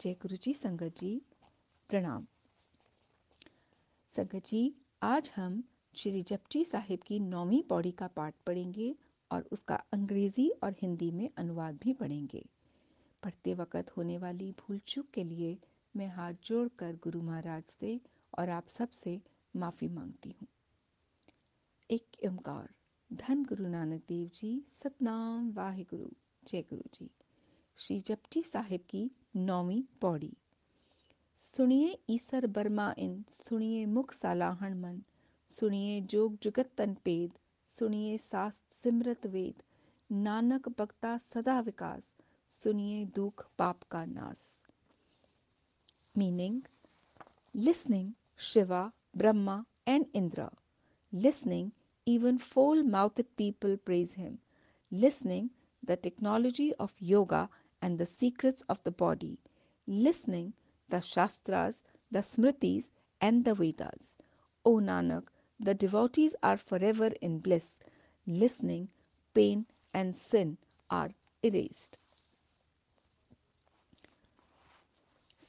जय गुरु जी संगत जी प्रणाम संगत जी आज हम श्री जपजी साहिब की नौवीं पौड़ी का पाठ पढ़ेंगे और उसका अंग्रेजी और हिंदी में अनुवाद भी पढ़ेंगे पढ़ते वक्त होने वाली भूल चूक के लिए मैं हाथ जोड़कर गुरु महाराज से और आप सब से माफ़ी मांगती हूँ एक ओंकार धन गुरु नानक देव जी सतनाम वाहे गुरु जय गुरु जी श्री जपजी साहिब की नौवीं पौड़ी सुनिए ईसर बर्मा इन सुनिए मुख सालाहण मन सुनिए जोग जुगत तन पेद सुनिए शास्त्र सिमरत वेद नानक भक्ता सदा विकास सुनिए दुख पाप का नास meaning listening Shiva Brahma and Indra listening even foul mouth people praise him listening the technology of yoga and the secrets of the body, listening the Shastras, the Smritis, and the Vedas. O Nanak, the devotees are forever in bliss. Listening, pain, and sin are erased.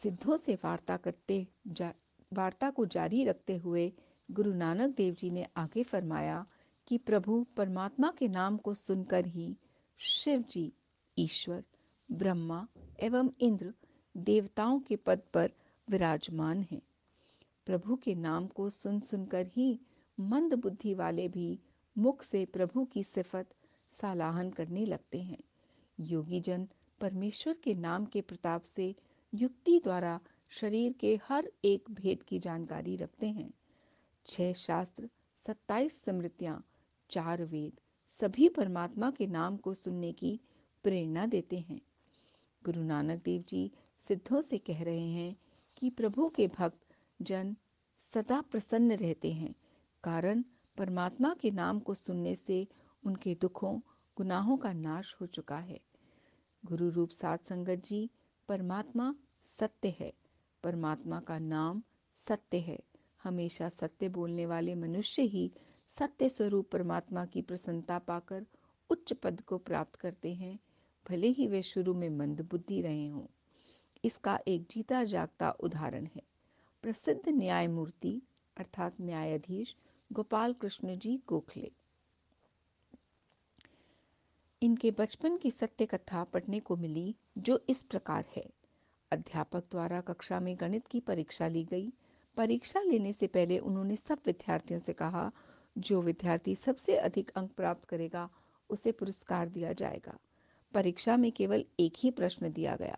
सिद्धों से वार्ता करते जा, वार्ता को जारी रखते हुए गुरु नानक देव जी ने आगे फरमाया कि प्रभु परमात्मा के नाम को सुनकर ही शिव जी ईश्वर ब्रह्मा एवं इंद्र देवताओं के पद पर विराजमान हैं प्रभु के नाम को सुन सुनकर ही मंद बुद्धि वाले भी मुख से प्रभु की सिफत सालाहन करने लगते हैं योगी जन परमेश्वर के नाम के प्रताप से युक्ति द्वारा शरीर के हर एक भेद की जानकारी रखते हैं छह शास्त्र सत्ताईस स्मृतियाँ चार वेद सभी परमात्मा के नाम को सुनने की प्रेरणा देते हैं गुरु नानक देव जी सिद्धों से कह रहे हैं कि प्रभु के भक्त जन सदा प्रसन्न रहते हैं कारण परमात्मा के नाम को सुनने से उनके दुखों गुनाहों का नाश हो चुका है गुरु रूप सात संगत जी परमात्मा सत्य है परमात्मा का नाम सत्य है हमेशा सत्य बोलने वाले मनुष्य ही सत्य स्वरूप परमात्मा की प्रसन्नता पाकर उच्च पद को प्राप्त करते हैं भले ही वे शुरू में मंदबुद्धि रहे हों इसका एक जीता जागता उदाहरण है प्रसिद्ध न्यायमूर्ति अर्थात न्यायाधीश गोपाल कृष्ण जी गोखले इनके बचपन की सत्य कथा पढ़ने को मिली जो इस प्रकार है अध्यापक द्वारा कक्षा में गणित की परीक्षा ली गई परीक्षा लेने से पहले उन्होंने सब विद्यार्थियों से कहा जो विद्यार्थी सबसे अधिक अंक प्राप्त करेगा उसे पुरस्कार दिया जाएगा परीक्षा में केवल एक ही प्रश्न दिया गया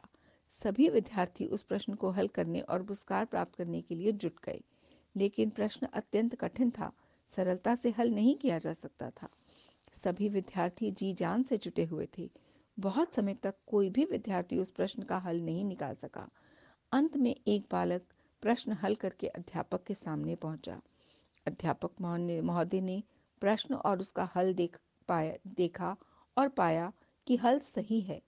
सभी विद्यार्थी उस प्रश्न को हल करने और पुरस्कार प्राप्त करने के लिए जुट गए लेकिन प्रश्न अत्यंत कठिन था सरलता से हल नहीं किया जा सकता था सभी विद्यार्थी जी जान से जुटे हुए थे बहुत समय तक कोई भी विद्यार्थी उस प्रश्न का हल नहीं निकाल सका अंत में एक बालक प्रश्न हल करके अध्यापक के सामने पहुंचा अध्यापक महोदय ने प्रश्न और उसका हल देख पाया देखा और पाया कि हल सही है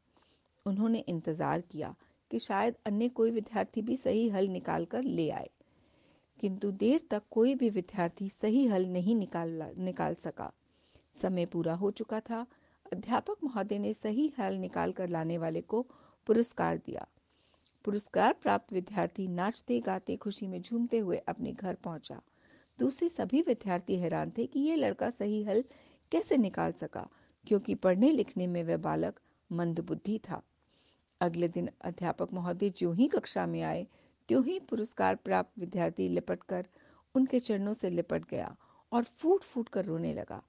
उन्होंने इंतज़ार किया कि शायद अन्य कोई विद्यार्थी भी सही हल निकाल कर ले आए किंतु देर तक कोई भी विद्यार्थी सही हल नहीं निकाल निकाल सका समय पूरा हो चुका था अध्यापक महोदय ने सही हल निकाल कर लाने वाले को पुरस्कार दिया पुरस्कार प्राप्त विद्यार्थी नाचते गाते खुशी में झूमते हुए अपने घर पहुंचा दूसरे सभी विद्यार्थी हैरान थे कि यह लड़का सही हल कैसे निकाल सका क्योंकि पढ़ने लिखने में वह बालक मंदबुद्धि था अगले दिन अध्यापक महोदय जो ही कक्षा में आए त्यों ही पुरस्कार प्राप्त विद्यार्थी लिपट कर उनके चरणों से लिपट गया और फूट फूट कर रोने लगा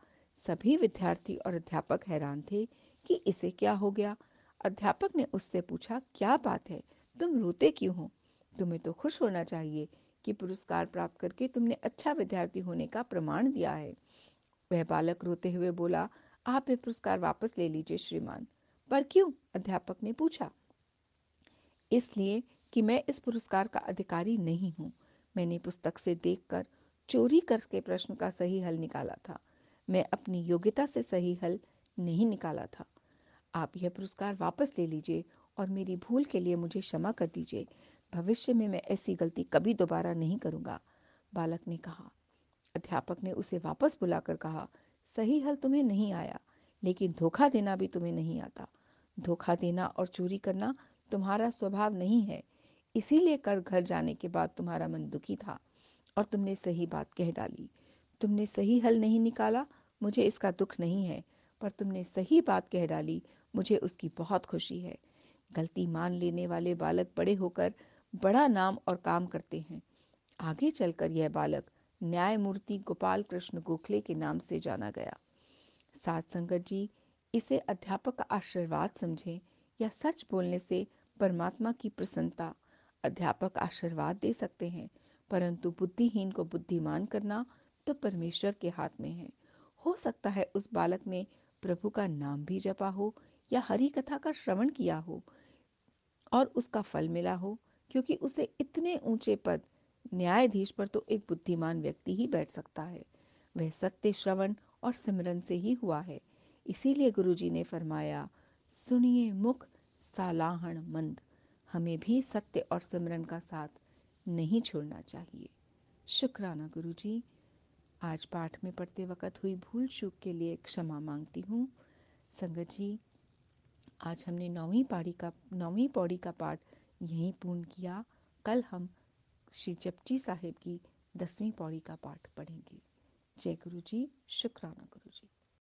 सभी विद्यार्थी और अध्यापक हैरान थे कि इसे क्या हो गया अध्यापक ने उससे पूछा क्या बात है तुम रोते क्यों हो तुम्हें तो खुश होना चाहिए कि पुरस्कार प्राप्त करके तुमने अच्छा विद्यार्थी होने का प्रमाण दिया है वह बालक रोते हुए बोला आप ये पुरस्कार वापस ले लीजिए श्रीमान पर क्यों अध्यापक ने पूछा इसलिए कि मैं इस पुरस्कार का अधिकारी नहीं हूँ मैंने पुस्तक से देखकर चोरी करके प्रश्न का सही हल निकाला था मैं अपनी योग्यता से सही हल नहीं निकाला था आप यह पुरस्कार वापस ले लीजिए और मेरी भूल के लिए मुझे क्षमा कर दीजिए भविष्य में मैं ऐसी गलती कभी दोबारा नहीं करूंगा बालक ने कहा अध्यापक ने उसे वापस बुलाकर कहा सही हल तुम्हें नहीं आया लेकिन धोखा देना भी तुम्हें नहीं आता धोखा देना और चोरी करना तुम्हारा स्वभाव नहीं है इसीलिए कर घर जाने के बाद तुम्हारा मन दुखी था और तुमने सही बात कह डाली तुमने सही हल नहीं निकाला मुझे इसका दुख नहीं है पर तुमने सही बात कह डाली मुझे उसकी बहुत खुशी है गलती मान लेने वाले बालक बड़े होकर बड़ा नाम और काम करते हैं आगे चलकर यह बालक न्यायमूर्ति गोपाल कृष्ण गोखले के नाम से जाना गया सात संगत जी इसे अध्यापक का आशीर्वाद समझें या सच बोलने से परमात्मा की प्रसन्नता अध्यापक आशीर्वाद दे सकते हैं परंतु बुद्धिहीन को बुद्धिमान करना तो परमेश्वर के हाथ में है हो सकता है उस बालक ने प्रभु का नाम भी जपा हो या हरि कथा का श्रवण किया हो और उसका फल मिला हो क्योंकि उसे इतने ऊंचे पद न्यायाधीश पर तो एक बुद्धिमान व्यक्ति ही बैठ सकता है वह सत्य श्रवण और सिमरन से ही हुआ है इसीलिए गुरुजी ने फरमाया सुनिए मुख सालाहण मंद हमें भी सत्य और सिमरन का साथ नहीं छोड़ना चाहिए शुक्राना गुरुजी आज पाठ में पढ़ते वक्त हुई भूल चूक के लिए क्षमा मांगती हूँ संगत जी आज हमने नौवीं पाड़ी का नौवीं पौड़ी का पाठ यहीं पूर्ण किया कल हम श्री जपजी साहिब की दसवीं पौड़ी का पाठ पढ़ेंगे जय गुरु जी शुक्राना गुरु जी